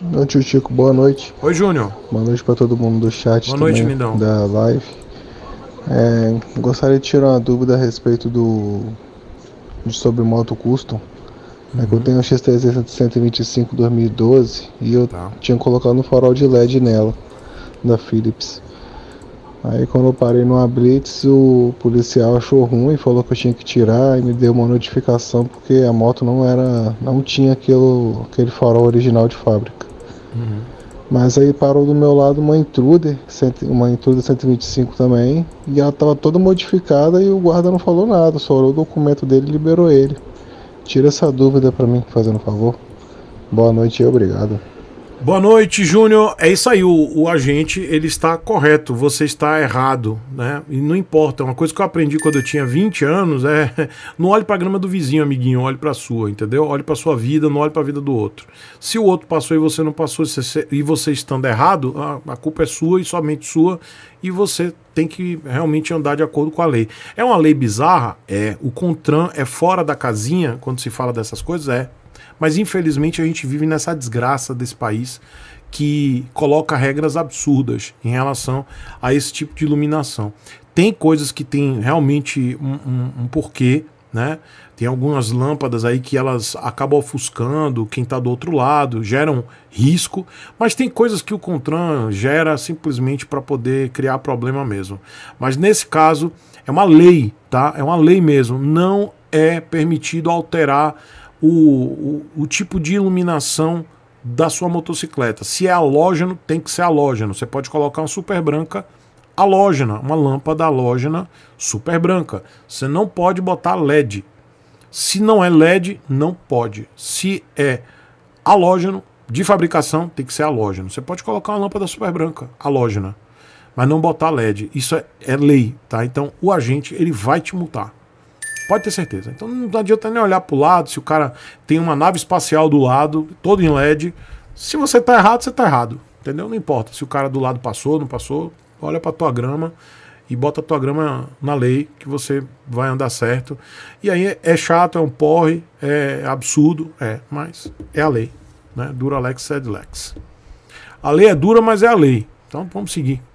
Boa noite, Chico. Boa noite. Oi, Júnior. Boa noite para todo mundo do chat Boa também, noite, Mindão. da live. É, gostaria de tirar uma dúvida a respeito do de sobre moto custom. Uhum. É que eu uhum. tenho um x 125 2012 e eu tá. tinha colocado um farol de LED nela, da Philips. Aí quando eu parei numa blitz, o policial achou ruim, falou que eu tinha que tirar e me deu uma notificação porque a moto não era, não tinha aquilo, aquele farol original de fábrica. Mas aí parou do meu lado uma intruder, uma intruder 125 também, e ela estava toda modificada e o guarda não falou nada, só olhou o documento dele e liberou ele. Tira essa dúvida para mim, fazendo favor. Boa noite e obrigado. Boa noite, Júnior. É isso aí, o, o, agente ele está correto, você está errado, né? E não importa, é uma coisa que eu aprendi quando eu tinha 20 anos é não olhe para a grama do vizinho, amiguinho, olhe para a sua, entendeu? Olhe para a sua vida, não olhe para a vida do outro. Se o outro passou e você não passou e você estando errado, a, a culpa é sua e somente sua e você tem que realmente andar de acordo com a lei. É uma lei bizarra? É. O CONTRAN é fora da casinha quando se fala dessas coisas? É. Mas infelizmente a gente vive nessa desgraça desse país que coloca regras absurdas em relação a esse tipo de iluminação. Tem coisas que tem realmente um, um, um porquê, né? Tem algumas lâmpadas aí que elas acabam ofuscando quem está do outro lado, geram risco, mas tem coisas que o Contran gera simplesmente para poder criar problema mesmo. Mas nesse caso é uma lei, tá? É uma lei mesmo. Não é permitido alterar o, o, o tipo de iluminação da sua motocicleta. Se é halógeno, tem que ser halógeno. Você pode colocar uma super branca halógena, uma lâmpada halógena super branca. Você não pode botar LED. Se não é LED, não pode. Se é halógeno de fabricação, tem que ser halógeno. Você pode colocar uma lâmpada super branca halógena, mas não botar LED. Isso é, é lei, tá? Então o agente ele vai te multar. Pode ter certeza. Então não adianta nem olhar para o lado, se o cara tem uma nave espacial do lado, todo em LED. Se você tá errado, você tá errado. Entendeu? Não importa se o cara do lado passou, não passou. Olha para tua grama e bota a tua grama na lei que você vai andar certo. E aí é chato, é um porre, é absurdo, é, mas é a lei, né? Dura lex sed lex. A lei é dura, mas é a lei. Então vamos seguir.